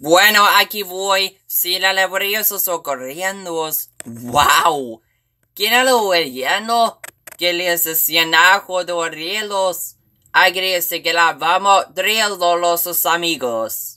Bueno, aquí voy. Si la o corriendoos. ¡Wow! ¿Quién era lo lleno? Que les decían ajo de rielos. Agradece que la vamos riendo los amigos.